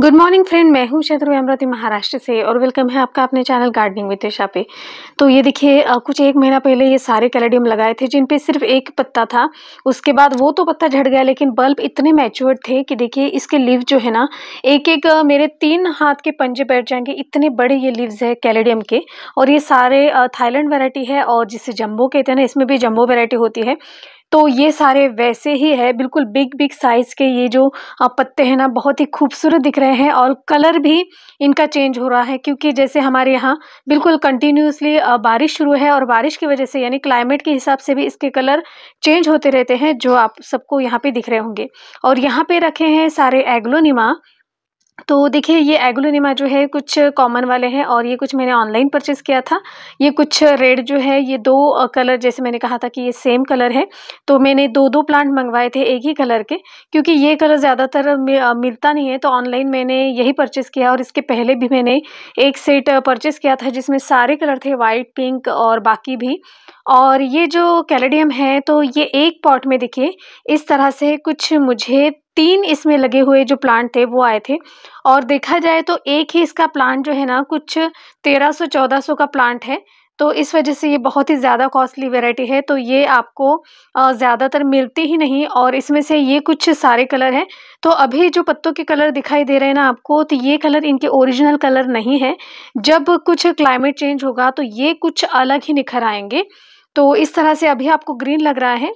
good morning friend मैं हूं शत्रु अमरावती महाराष्ट्र से और वेलकम है आपका अपने चैनल गार्डनिंग विद पे तो ये देखिए कुछ एक महीना पहले ये सारे कैलेडियम लगाए थे जिन पे सिर्फ एक पत्ता था उसके बाद वो तो पत्ता झड़ गया लेकिन बल्ब इतने मैच्योर्ड थे कि देखिए इसके लीव जो है ना एक एक मेरे तीन हाथ के पंजे बैठ जाएंगे इतने बड़े ये लिव्स है कैलेडियम के और ये सारे थाईलैंड वेराइटी है और जिसे जम्बो कहते हैं ना इसमें भी जम्बो वेराइटी होती है तो ये सारे वैसे ही है बिल्कुल बिग बिग साइज़ के ये जो पत्ते हैं ना बहुत ही खूबसूरत दिख रहे हैं और कलर भी इनका चेंज हो रहा है क्योंकि जैसे हमारे यहाँ बिल्कुल कंटिन्यूसली बारिश शुरू है और बारिश की वजह से यानी क्लाइमेट के हिसाब से भी इसके कलर चेंज होते रहते हैं जो आप सबको यहाँ पे दिख रहे होंगे और यहाँ पे रखे हैं सारे एग्लोनिमा तो देखिए ये एगुलोनिमा जो है कुछ कॉमन वाले हैं और ये कुछ मैंने ऑनलाइन परचेस किया था ये कुछ रेड जो है ये दो कलर जैसे मैंने कहा था कि ये सेम कलर है तो मैंने दो दो प्लांट मंगवाए थे एक ही कलर के क्योंकि ये कलर ज़्यादातर मिलता नहीं है तो ऑनलाइन मैंने यही परचेस किया और इसके पहले भी मैंने एक सेट परचेस किया था जिसमें सारे कलर थे वाइट पिंक और बाकी भी और ये जो कैलेडियम है तो ये एक पॉट में देखिए इस तरह से कुछ मुझे तीन इसमें लगे हुए जो प्लांट थे वो आए थे और देखा जाए तो एक ही इसका प्लांट जो है ना कुछ तेरह सौ चौदह सौ का प्लांट है तो इस वजह से ये बहुत ही ज़्यादा कॉस्टली वेराइटी है तो ये आपको ज़्यादातर मिलती ही नहीं और इसमें से ये कुछ सारे कलर हैं तो अभी जो पत्तों के कलर दिखाई दे रहे हैं ना आपको तो ये कलर इनके ओरिजिनल कलर नहीं है जब कुछ क्लाइमेट चेंज होगा तो ये कुछ अलग ही निखर आएंगे तो इस तरह से अभी आपको ग्रीन लग रहा है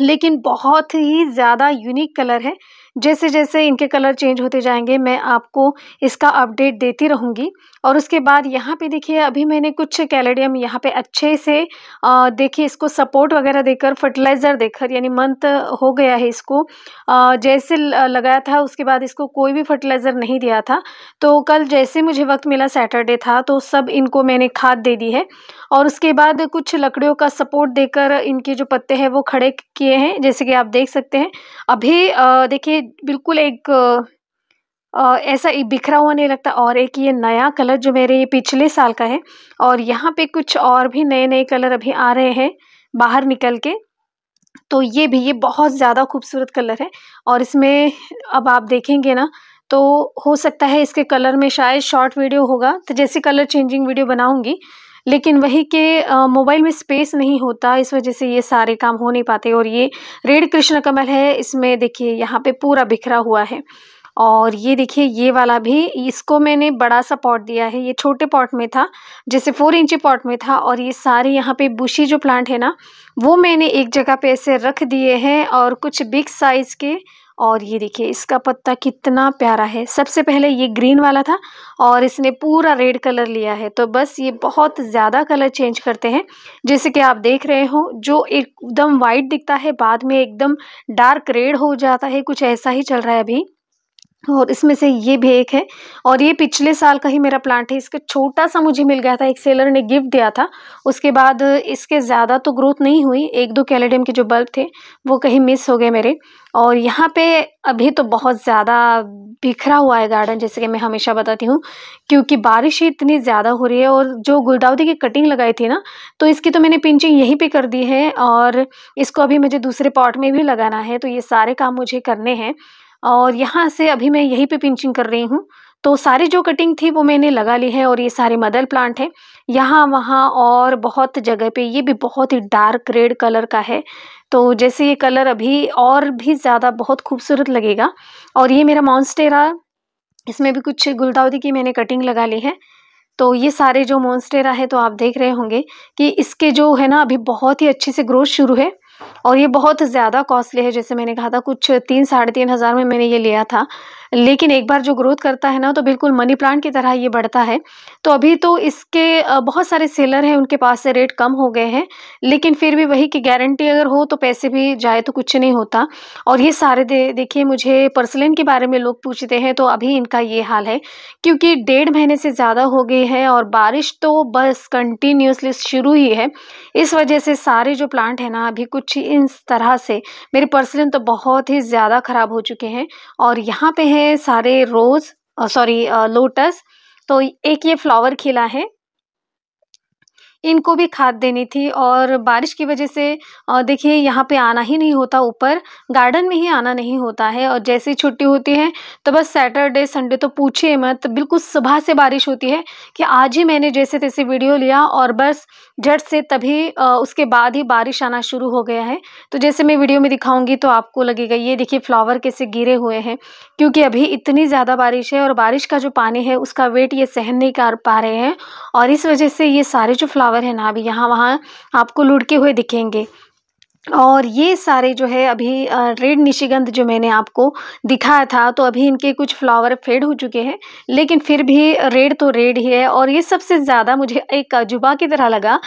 लेकिन बहुत ही ज़्यादा यूनिक कलर है जैसे जैसे इनके कलर चेंज होते जाएंगे मैं आपको इसका अपडेट देती रहूँगी और उसके बाद यहाँ पे देखिए अभी मैंने कुछ कैलेडियम यहाँ पे अच्छे से देखिए इसको सपोर्ट वगैरह देकर फर्टिलाइज़र देकर यानी मंथ हो गया है इसको जैसे लगाया था उसके बाद इसको कोई भी फर्टिलाइज़र नहीं दिया था तो कल जैसे मुझे वक्त मिला सैटरडे था तो सब इनको मैंने खाद दे दी है और उसके बाद कुछ लकड़ियों का सपोर्ट देकर इनके जो पत्ते हैं वो खड़े किए हैं जैसे कि आप देख सकते हैं अभी देखिए बिल्कुल एक आ, ऐसा बिखरा हुआ नहीं लगता और एक ये नया कलर जो मेरे ये पिछले साल का है और यहाँ पे कुछ और भी नए नए कलर अभी आ रहे हैं बाहर निकल के तो ये भी ये बहुत ज़्यादा खूबसूरत कलर है और इसमें अब आप देखेंगे ना तो हो सकता है इसके कलर में शायद शॉर्ट वीडियो होगा तो जैसे कलर चेंजिंग वीडियो बनाऊंगी लेकिन वही के मोबाइल में स्पेस नहीं होता इस वजह से ये सारे काम हो नहीं पाते और ये रेड कृष्ण कमल है इसमें देखिए यहाँ पे पूरा बिखरा हुआ है और ये देखिए ये वाला भी इसको मैंने बड़ा सा पॉट दिया है ये छोटे पॉट में था जैसे फोर इंची पॉट में था और ये सारे यहाँ पे बुशी जो प्लांट है ना वो मैंने एक जगह पे ऐसे रख दिए हैं और कुछ बिग साइज़ के और ये देखिए इसका पत्ता कितना प्यारा है सबसे पहले ये ग्रीन वाला था और इसने पूरा रेड कलर लिया है तो बस ये बहुत ज़्यादा कलर चेंज करते हैं जैसे कि आप देख रहे हो जो एकदम वाइट दिखता है बाद में एकदम डार्क रेड हो जाता है कुछ ऐसा ही चल रहा है अभी और इसमें से ये भी एक है और ये पिछले साल का ही मेरा प्लांट है इसका छोटा सा मुझे मिल गया था एक सेलर ने गिफ्ट दिया था उसके बाद इसके ज़्यादा तो ग्रोथ नहीं हुई एक दो कैलेडियम के जो बल्ब थे वो कहीं मिस हो गए मेरे और यहाँ पे अभी तो बहुत ज़्यादा बिखरा हुआ है गार्डन जैसे कि मैं हमेशा बताती हूँ क्योंकि बारिश ही इतनी ज़्यादा हो रही है और जो गुलदाउदी की कटिंग लगाई थी ना तो इसकी तो मैंने पिंचिंग यहीं पे कर दी है और इसको अभी मुझे दूसरे पॉट में भी लगाना है तो ये सारे काम मुझे करने हैं और यहाँ से अभी मैं यहीं पे पिंचिंग कर रही हूँ तो सारी जो कटिंग थी वो मैंने लगा ली है और ये सारे मदर प्लांट है यहाँ वहाँ और बहुत जगह पे ये भी बहुत ही डार्क रेड कलर का है तो जैसे ये कलर अभी और भी ज़्यादा बहुत खूबसूरत लगेगा और ये मेरा मॉन्स्टेरा इसमें भी कुछ गुलदाउदी की मैंने कटिंग लगा ली है तो ये सारे जो मॉन्स्टेरा है तो आप देख रहे होंगे कि इसके जो है ना अभी बहुत ही अच्छे से ग्रोथ शुरू है और ये बहुत ज़्यादा कॉस्टली है जैसे मैंने कहा था कुछ तीन साढ़े तीन हज़ार में मैंने ये लिया था लेकिन एक बार जो ग्रोथ करता है ना तो बिल्कुल मनी प्लांट की तरह ये बढ़ता है तो अभी तो इसके बहुत सारे सेलर हैं उनके पास से रेट कम हो गए हैं लेकिन फिर भी वही कि गारंटी अगर हो तो पैसे भी जाए तो कुछ नहीं होता और ये सारे दे देखिए मुझे पर्सलिन के बारे में लोग पूछते हैं तो अभी इनका ये हाल है क्योंकि डेढ़ महीने से ज़्यादा हो गई है और बारिश तो बस कंटिन्यूसली शुरू ही है इस वजह से सारे जो प्लांट है ना अभी कुछ इस तरह से मेरे पर्सलिन तो बहुत ही ज़्यादा ख़राब हो चुके हैं और यहाँ पे है हैं सारे रोज सॉरी लोटस तो एक ये फ्लावर खिला है इनको भी खाद देनी थी और बारिश की वजह से देखिए यहाँ पे आना ही नहीं होता ऊपर गार्डन में ही आना नहीं होता है और जैसे ही छुट्टी होती है तो बस सैटरडे संडे तो पूछिए मत बिल्कुल सुबह से बारिश होती है कि आज ही मैंने जैसे तैसे वीडियो लिया और बस झट से तभी उसके बाद ही बारिश आना शुरू हो गया है तो जैसे मैं वीडियो में दिखाऊंगी तो आपको लगेगा ये देखिए फ्लावर कैसे गिरे हुए हैं क्योंकि अभी इतनी ज़्यादा बारिश है और बारिश का जो पानी है उसका वेट ये सहन नहीं कर पा रहे हैं और इस वजह से ये सारे जो फ्लावर पावर है ना अभी यहाँ वहाँ आपको लुढ़के हुए दिखेंगे और ये सारे जो है अभी रेड निशिगंध जो मैंने आपको दिखाया था तो अभी इनके कुछ फ्लावर फेड हो चुके हैं लेकिन फिर भी रेड तो रेड ही है और ये सबसे ज़्यादा मुझे एक अजूबा की तरह लगा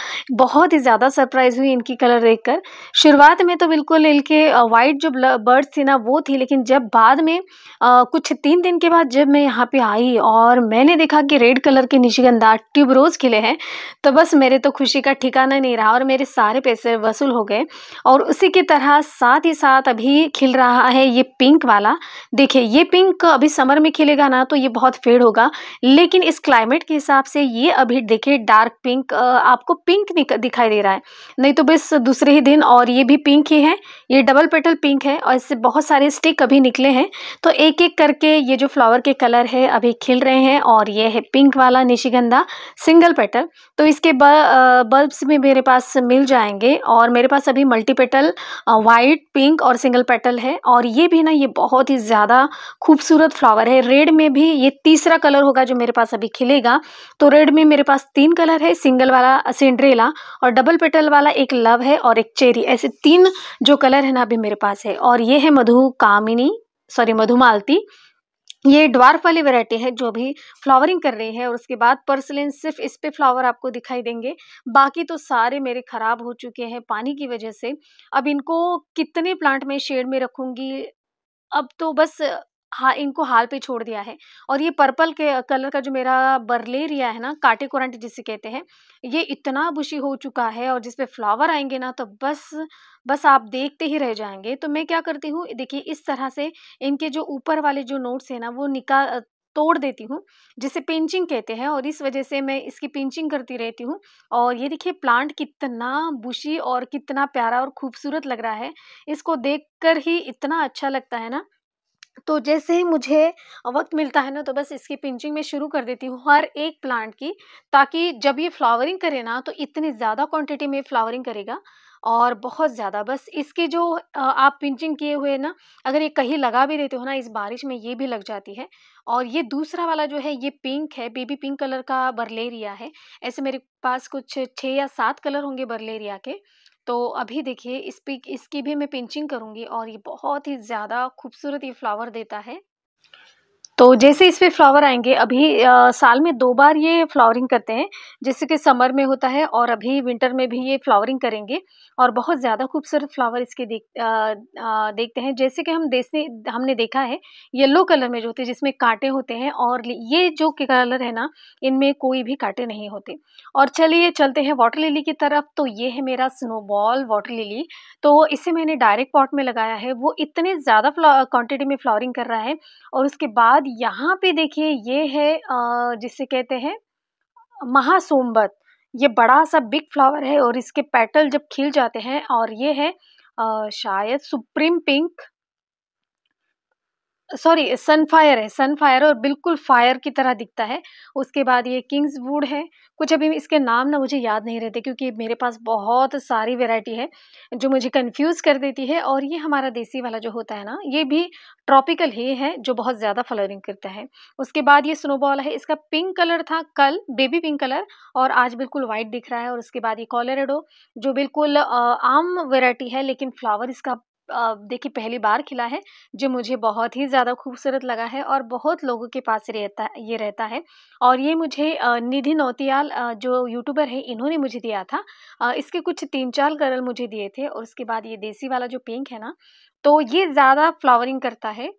बहुत ही ज़्यादा सरप्राइज़ हुई इनकी कलर देखकर शुरुआत में तो बिल्कुल इनके वाइट जो बर्ड्स थी ना वो थी लेकिन जब बाद में आ, कुछ तीन दिन के बाद जब मैं यहाँ पर आई और मैंने देखा कि रेड कलर के निशिगंधा ट्यूबरोज़ खिले हैं तो बस मेरे तो खुशी का ठिकाना नहीं रहा और मेरे सारे पैसे वसूल हो गए और उसी की तरह साथ ही साथ अभी खिल रहा है ये पिंक वाला देखिए ये पिंक अभी समर में खिलेगा ना तो ये बहुत फेड होगा लेकिन इस क्लाइमेट के हिसाब से ये अभी देखिए डार्क पिंक आपको पिंक दिखाई दे रहा है नहीं तो बस दूसरे ही दिन और ये भी पिंक ही है ये डबल पेटल पिंक है और इससे बहुत सारे स्टिक अभी निकले हैं तो एक एक करके ये जो फ्लावर के कलर है अभी खिल रहे हैं और ये है पिंक वाला निशिगंधा सिंगल पेटल तो इसके बल्ब्स भी मेरे पास मिल जाएंगे और मेरे पास अभी मल्टी पेटल वाइट पिंक और सिंगल पेटल है और ये भी ना ये बहुत ही ज़्यादा खूबसूरत फ्लावर है रेड में भी ये तीसरा कलर होगा जो मेरे पास अभी खिलेगा तो रेड में मेरे पास तीन कलर है सिंगल वाला सिंड्रेला और डबल पेटल वाला एक लव है और एक चेरी ऐसे तीन जो कलर है ना अभी मेरे पास है और ये है मधु कामिनी सॉरी मधुमालती ये ड्वार्फ वाली वैरायटी है जो भी फ्लावरिंग कर रही है और उसके बाद पर्सलिन सिर्फ इस पे फ्लावर आपको दिखाई देंगे बाकी तो सारे मेरे ख़राब हो चुके हैं पानी की वजह से अब इनको कितने प्लांट में शेड में रखूँगी अब तो बस हा इनको हाल पे छोड़ दिया है और ये पर्पल के कलर का जो मेरा बर्लेरिया है ना काटे कोरंट जिसे कहते हैं ये इतना बुशी हो चुका है और जिसपे फ्लावर आएंगे ना तो बस बस आप देखते ही रह जाएंगे तो मैं क्या करती हूँ देखिए इस तरह से इनके जो ऊपर वाले जो नोट्स हैं ना वो निकाल तोड़ देती हूँ जिसे पिंचिंग कहते हैं और इस वजह से मैं इसकी पिंचिंग करती रहती हूँ और ये देखिए प्लांट कितना बुशी और कितना प्यारा और खूबसूरत लग रहा है इसको देखकर ही इतना अच्छा लगता है ना तो जैसे ही मुझे वक्त मिलता है ना तो बस इसकी पिंचिंग में शुरू कर देती हूँ हर एक प्लांट की ताकि जब ये फ्लावरिंग करे ना तो इतनी ज़्यादा क्वांटिटी में फ्लावरिंग करेगा और बहुत ज़्यादा बस इसकी जो आप पिंचिंग किए हुए ना अगर ये कहीं लगा भी देते हो ना इस बारिश में ये भी लग जाती है और ये दूसरा वाला जो है ये पिंक है बेबी पिंक कलर का बर्लेरिया है ऐसे मेरे पास कुछ छः या सात कलर होंगे बर्लेरिया के तो अभी देखिए इस पे इसकी भी मैं पिंचिंग करूँगी और ये बहुत ही ज़्यादा खूबसूरत ये फ्लावर देता है तो जैसे इस पर फ्लावर आएंगे अभी आ, साल में दो बार ये फ्लावरिंग करते हैं जैसे कि समर में होता है और अभी विंटर में भी ये फ्लावरिंग करेंगे और बहुत ज़्यादा खूबसूरत फ्लावर इसके देख आ, आ, देखते हैं जैसे कि हम देसे हमने देखा है येलो कलर में जो होते हैं जिसमें कांटे होते हैं और ये जो कलर है ना इनमें कोई भी कांटे नहीं होते और चलिए चलते हैं वाटर लिली की तरफ तो ये है मेरा स्नोबॉल वाटर लिली तो इसे मैंने डायरेक्ट पॉट में लगाया है वो इतने ज़्यादा क्वान्टिटी में फ्लावरिंग कर रहा है और उसके बाद बाद यहाँ पे देखिए ये है जिसे कहते हैं महासोमवत ये बड़ा सा बिग फ्लावर है और इसके पेटल जब खिल जाते हैं और ये है शायद सुप्रीम पिंक सॉरी सनफायर है सनफायर और बिल्कुल फायर की तरह दिखता है उसके बाद ये किंग्स वुड है कुछ अभी इसके नाम ना मुझे याद नहीं रहते क्योंकि मेरे पास बहुत सारी वैरायटी है जो मुझे कंफ्यूज कर देती है और ये हमारा देसी वाला जो होता है ना ये भी ट्रॉपिकल ही है जो बहुत ज़्यादा फ्लोरिंग करता है उसके बाद ये स्नोबॉल है इसका पिंक कलर था कल बेबी पिंक कलर और आज बिल्कुल वाइट दिख रहा है और उसके बाद ये कॉलरेडो जो बिल्कुल आम वेराइटी है लेकिन फ्लावर इसका देखिए पहली बार खिला है जो मुझे बहुत ही ज़्यादा खूबसूरत लगा है और बहुत लोगों के पास रहता ये रहता है और ये मुझे निधि नौतियाल जो यूट्यूबर है इन्होंने मुझे दिया था इसके कुछ तीन चार कलर मुझे दिए थे और उसके बाद ये देसी वाला जो पिंक है ना तो ये ज़्यादा फ्लावरिंग करता है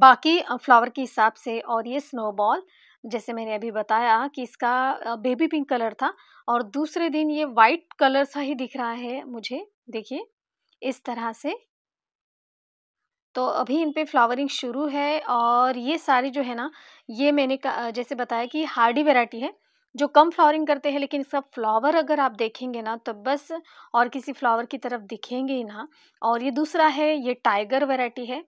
बाकी फ्लावर के हिसाब से और ये स्नोबॉल जैसे मैंने अभी बताया कि इसका बेबी पिंक कलर था और दूसरे दिन ये वाइट कलर सा ही दिख रहा है मुझे देखिए इस तरह से तो अभी इन पे फ्लावरिंग शुरू है और ये सारी जो है ना ये मैंने जैसे बताया कि हार्डी वेराइटी है जो कम फ्लावरिंग करते हैं लेकिन इसका फ्लावर अगर आप देखेंगे ना तो बस और किसी फ्लावर की तरफ दिखेंगे ही ना और ये दूसरा है ये टाइगर वेराइटी है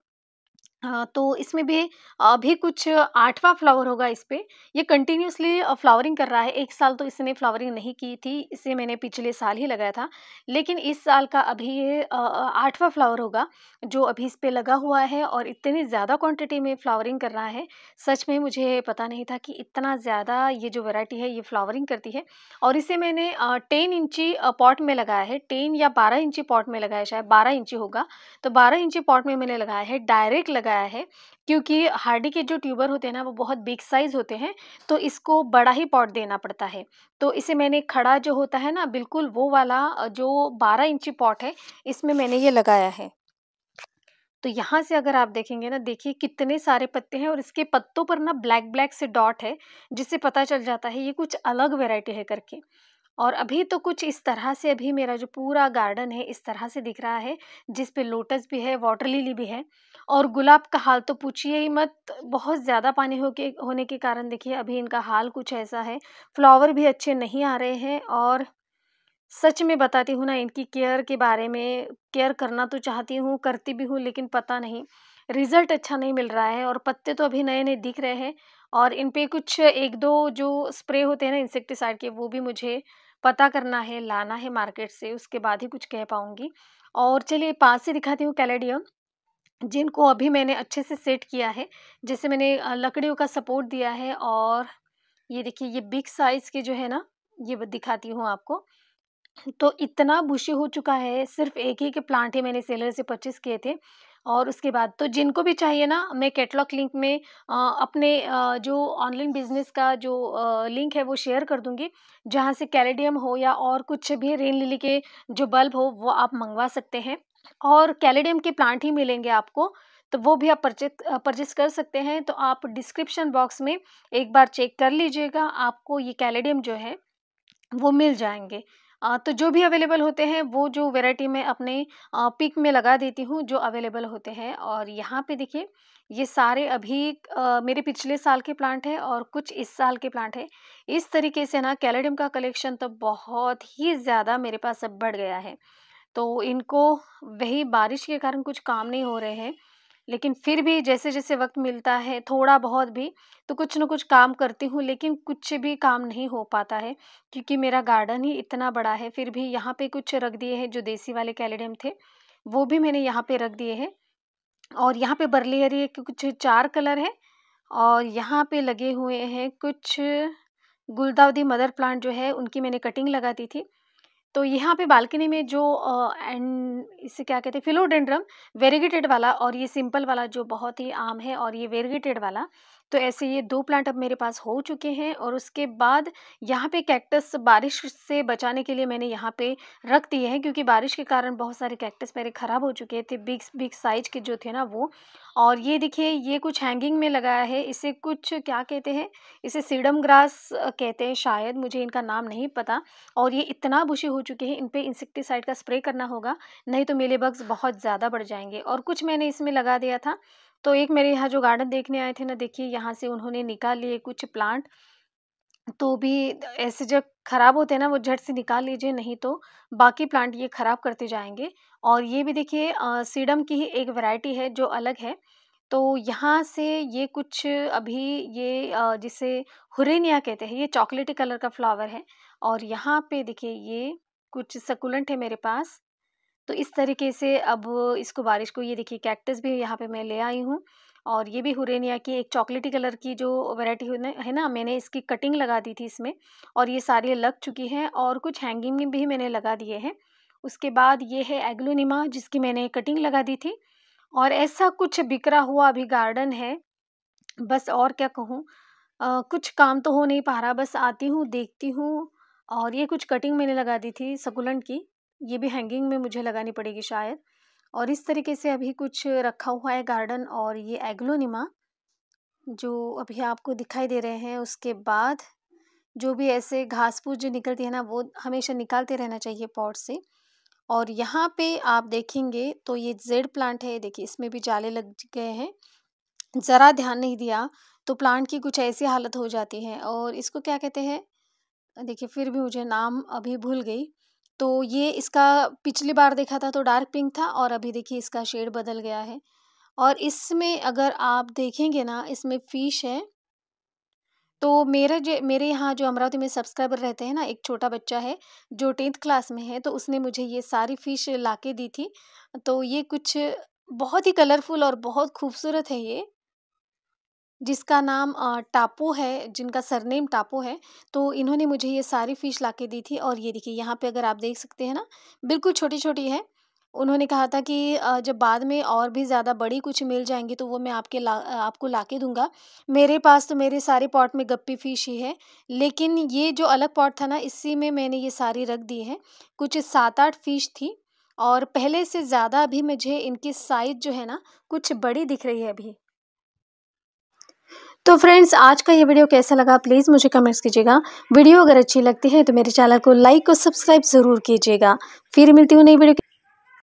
हाँ, तो इसमें भी अभी कुछ आठवां फ्लावर होगा इस पर ये कंटिन्यूसली फ्लावरिंग कर रहा है एक साल तो इसने फ्लावरिंग नहीं की थी इसे मैंने पिछले साल ही लगाया था लेकिन इस साल का अभी ये आठवां फ्लावर होगा जो अभी इस पर लगा हुआ है और इतनी ज़्यादा क्वांटिटी में फ्लावरिंग कर रहा है सच में मुझे पता नहीं था कि इतना ज़्यादा ये जो वेराइटी है ये फ्लावरिंग करती है और इसे मैंने टेन इंची पॉट में लगाया है टेन या बारह इंची पॉट में लगाया शायद बारह इंची होगा तो बारह इंची पॉट में मैंने लगाया है डायरेक्ट लगाया है क्योंकि हार्डी के जो ट्यूबर होते हैं ना वो बहुत बिग साइज़ होते हैं तो इसको बड़ा ही पॉट देना पड़ता है तो इसे मैंने खड़ा जो होता है ना बिल्कुल वो वाला जो बारह इंची पॉट है इसमें मैंने ये लगाया है तो यहाँ से अगर आप देखेंगे ना देखिए कितने सारे पत्ते हैं और इसके पत्तों पर ना ब्लैक ब्लैक से डॉट है जिससे पता चल जाता है ये कुछ अलग वेराइटी है करके और अभी तो कुछ इस तरह से अभी मेरा जो पूरा गार्डन है इस तरह से दिख रहा है जिस पे लोटस भी है वाटर लिली भी है और गुलाब का हाल तो पूछिए ही मत बहुत ज़्यादा पानी हो के होने के कारण देखिए अभी इनका हाल कुछ ऐसा है फ्लावर भी अच्छे नहीं आ रहे हैं और सच में बताती हूँ ना इनकी केयर के बारे में केयर करना तो चाहती हूँ करती भी हूँ लेकिन पता नहीं रिज़ल्ट अच्छा नहीं मिल रहा है और पत्ते तो अभी नए नए दिख रहे हैं और इन पर कुछ एक दो जो स्प्रे होते हैं ना इंसेक्टिसाइड के वो भी मुझे पता करना है लाना है मार्केट से उसके बाद ही कुछ कह पाऊंगी और चलिए पास से दिखाती हूँ कैलेडियम जिनको अभी मैंने अच्छे से सेट किया है जैसे मैंने लकड़ियों का सपोर्ट दिया है और ये देखिए ये बिग साइज़ के जो है ना ये दिखाती हूँ आपको तो इतना बुशी हो चुका है सिर्फ एक ही के प्लांट ही मैंने सेलर से परचेस किए थे और उसके बाद तो जिनको भी चाहिए ना मैं कैटलॉग लिंक में आ, अपने आ, जो ऑनलाइन बिजनेस का जो आ, लिंक है वो शेयर कर दूंगी जहाँ से कैलेडियम हो या और कुछ भी रेन लिली के जो बल्ब हो वो आप मंगवा सकते हैं और कैलेडियम के प्लांट ही मिलेंगे आपको तो वो भी आप परचेज परचेज कर सकते हैं तो आप डिस्क्रिप्शन बॉक्स में एक बार चेक कर लीजिएगा आपको ये कैलेडियम जो है वो मिल जाएंगे तो जो भी अवेलेबल होते हैं वो जो वेराइटी मैं अपने पिक में लगा देती हूँ जो अवेलेबल होते हैं और यहाँ पे देखिए ये सारे अभी आ, मेरे पिछले साल के प्लांट हैं और कुछ इस साल के प्लांट है इस तरीके से ना कैलेडियम का कलेक्शन तो बहुत ही ज़्यादा मेरे पास अब बढ़ गया है तो इनको वही बारिश के कारण कुछ काम नहीं हो रहे हैं लेकिन फिर भी जैसे जैसे वक्त मिलता है थोड़ा बहुत भी तो कुछ ना कुछ काम करती हूँ लेकिन कुछ भी काम नहीं हो पाता है क्योंकि मेरा गार्डन ही इतना बड़ा है फिर भी यहाँ पे कुछ रख दिए हैं जो देसी वाले कैलेडियम थे वो भी मैंने यहाँ पे रख दिए हैं और यहाँ पे बर्लियरी के कुछ चार कलर है और यहाँ पे लगे हुए हैं कुछ गुलदाउदी मदर प्लांट जो है उनकी मैंने कटिंग लगा दी थी तो यहाँ पे बालकनी में जो एंड इसे क्या कहते हैं फिलोडेंड्रम वेरीगेटेड वाला और ये सिंपल वाला जो बहुत ही आम है और ये वेरीगेटेड वाला तो ऐसे ये दो प्लांट अब मेरे पास हो चुके हैं और उसके बाद यहाँ पे कैक्टस बारिश से बचाने के लिए मैंने यहाँ पे रख दिए हैं क्योंकि बारिश के कारण बहुत सारे कैक्टस मेरे ख़राब हो चुके थे बिग बिग साइज के जो थे ना वो और ये देखिए ये कुछ हैंगिंग में लगाया है इसे कुछ क्या कहते हैं इसे सीडम ग्रास कहते हैं शायद मुझे इनका नाम नहीं पता और ये इतना बुशी हो चुके हैं इन पर इंसेक्टिसाइड का स्प्रे करना होगा नहीं तो मेले बग्स बहुत ज़्यादा बढ़ जाएंगे और कुछ मैंने इसमें लगा दिया था तो एक मेरे यहाँ जो गार्डन देखने आए थे ना देखिए यहाँ से उन्होंने निकाल लिए कुछ प्लांट तो भी ऐसे जब ख़राब होते हैं ना वो झट से निकाल लीजिए नहीं तो बाकी प्लांट ये ख़राब करते जाएंगे और ये भी देखिए सीडम की ही एक वैरायटी है जो अलग है तो यहाँ से ये कुछ अभी ये जिसे हुरेनिया कहते हैं ये चॉकलेटी कलर का फ्लावर है और यहाँ पे देखिए ये कुछ सकुलेंट है मेरे पास तो इस तरीके से अब इसको बारिश को ये देखिए कैक्टस भी यहाँ पे मैं ले आई हूँ और ये भी हुरेनिया की एक चॉकलेटी कलर की जो वैरायटी है ना मैंने इसकी कटिंग लगा दी थी इसमें और ये सारी लग चुकी हैं और कुछ हैंगिंग भी मैंने लगा दिए हैं उसके बाद ये है एग्लोनिमा जिसकी मैंने कटिंग लगा दी थी और ऐसा कुछ बिखरा हुआ अभी गार्डन है बस और क्या कहूँ कुछ काम तो हो नहीं पा रहा बस आती हूँ देखती हूँ और ये कुछ कटिंग मैंने लगा दी थी सकुलन की ये भी हैंगिंग में मुझे लगानी पड़ेगी शायद और इस तरीके से अभी कुछ रखा हुआ है गार्डन और ये एग्लोनिमा जो अभी आपको दिखाई दे रहे हैं उसके बाद जो भी ऐसे घास फूस जो निकलती है ना वो हमेशा निकालते रहना चाहिए पॉट से और यहाँ पे आप देखेंगे तो ये जेड प्लांट है देखिए इसमें भी जाले लग गए हैं ज़रा ध्यान नहीं दिया तो प्लांट की कुछ ऐसी हालत हो जाती है और इसको क्या कहते हैं देखिए फिर भी मुझे नाम अभी भूल गई तो ये इसका पिछली बार देखा था तो डार्क पिंक था और अभी देखिए इसका शेड बदल गया है और इसमें अगर आप देखेंगे ना इसमें फ़िश है तो मेरा जो मेरे यहाँ जो अमरावती में सब्सक्राइबर रहते हैं ना एक छोटा बच्चा है जो टेंथ क्लास में है तो उसने मुझे ये सारी फ़िश ला के दी थी तो ये कुछ बहुत ही कलरफुल और बहुत खूबसूरत है ये जिसका नाम टापो है जिनका सरनेम टापो है तो इन्होंने मुझे ये सारी फ़िश ला दी थी और ये देखिए यहाँ पे अगर आप देख सकते हैं ना बिल्कुल छोटी छोटी है उन्होंने कहा था कि जब बाद में और भी ज़्यादा बड़ी कुछ मिल जाएंगी तो वो मैं आपके ला आपको ला के दूँगा मेरे पास तो मेरे सारे पॉट में गप्पी फ़िश ही है लेकिन ये जो अलग पॉट था ना इसी में मैंने ये सारी रख दी है कुछ सात आठ फ़िश थी और पहले से ज़्यादा अभी मुझे इनकी साइज़ जो है ना कुछ बड़ी दिख रही है अभी तो फ्रेंड्स आज का ये वीडियो कैसा लगा प्लीज़ मुझे कमेंट्स कीजिएगा वीडियो अगर अच्छी लगती है तो मेरे चैनल को लाइक और सब्सक्राइब ज़रूर कीजिएगा फिर मिलती हूँ नई वीडियो